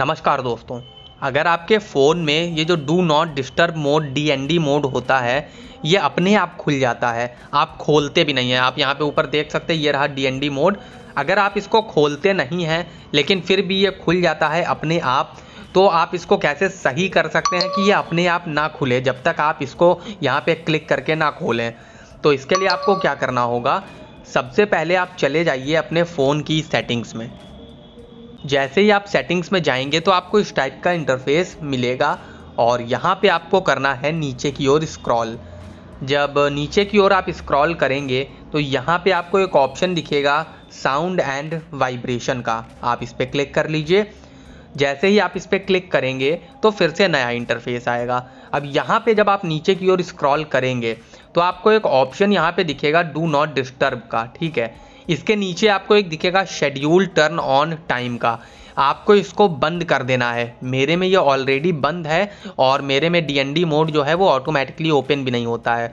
नमस्कार दोस्तों अगर आपके फ़ोन में ये जो do not disturb mode D N D mode होता है ये अपने आप खुल जाता है आप खोलते भी नहीं हैं आप यहाँ पे ऊपर देख सकते हैं ये रहा डी मोड अगर आप इसको खोलते नहीं हैं लेकिन फिर भी ये खुल जाता है अपने आप तो आप इसको कैसे सही कर सकते हैं कि ये अपने आप ना खुले जब तक आप इसको यहाँ पे क्लिक करके ना खोलें तो इसके लिए आपको क्या करना होगा सबसे पहले आप चले जाइए अपने फ़ोन की सेटिंग्स में जैसे ही आप सेटिंग्स में जाएंगे तो आपको इस टाइप का इंटरफेस मिलेगा और यहाँ पे आपको करना है नीचे की ओर स्क्रॉल जब नीचे की ओर आप स्क्रॉल करेंगे तो यहाँ पे आपको एक ऑप्शन दिखेगा साउंड एंड वाइब्रेशन का आप इस पर क्लिक कर लीजिए जैसे ही आप इस पर क्लिक करेंगे तो फिर से नया इंटरफेस आएगा अब यहाँ पे जब आप नीचे की ओर स्क्रॉल करेंगे तो आपको एक ऑप्शन यहाँ पे दिखेगा डू नॉट डिस्टर्ब का ठीक है इसके नीचे आपको एक दिखेगा शेड्यूल टर्न ऑन टाइम का आपको इसको बंद कर देना है मेरे में ये ऑलरेडी बंद है और मेरे में डी मोड जो है वो ऑटोमेटिकली ओपन भी नहीं होता है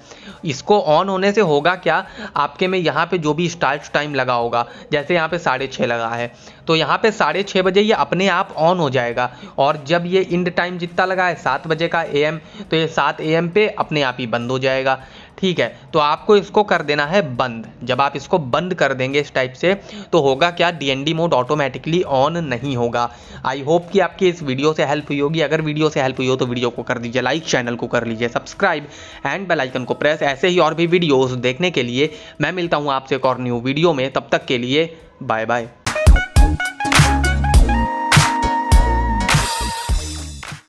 इसको ऑन होने से होगा क्या आपके में यहाँ पे जो भी स्टार्ट टाइम लगा होगा जैसे यहाँ पे साढ़े छः लगा है तो यहाँ पे साढ़े छः बजे ये अपने आप ऑन हो जाएगा और जब ये इंड टाइम जितना लगा है सात बजे का ए तो ये सात ए पे अपने आप ही बंद हो जाएगा ठीक है तो आपको इसको कर देना है बंद जब आप इसको बंद कर देंगे इस टाइप से तो होगा क्या डी मोड ऑटोमेटिकली ऑन नहीं होगा आई होप कि आपकी इस वीडियो से हेल्प हुई होगी अगर वीडियो से हेल्प हुई हो तो वीडियो को कर दीजिए लाइक चैनल को कर लीजिए सब्सक्राइब एंड बेलाइकन को प्रेस ऐसे ही और भी वीडियोज देखने के लिए मैं मिलता हूँ आपसे एक और न्यू वीडियो में तब तक के लिए बाय बाय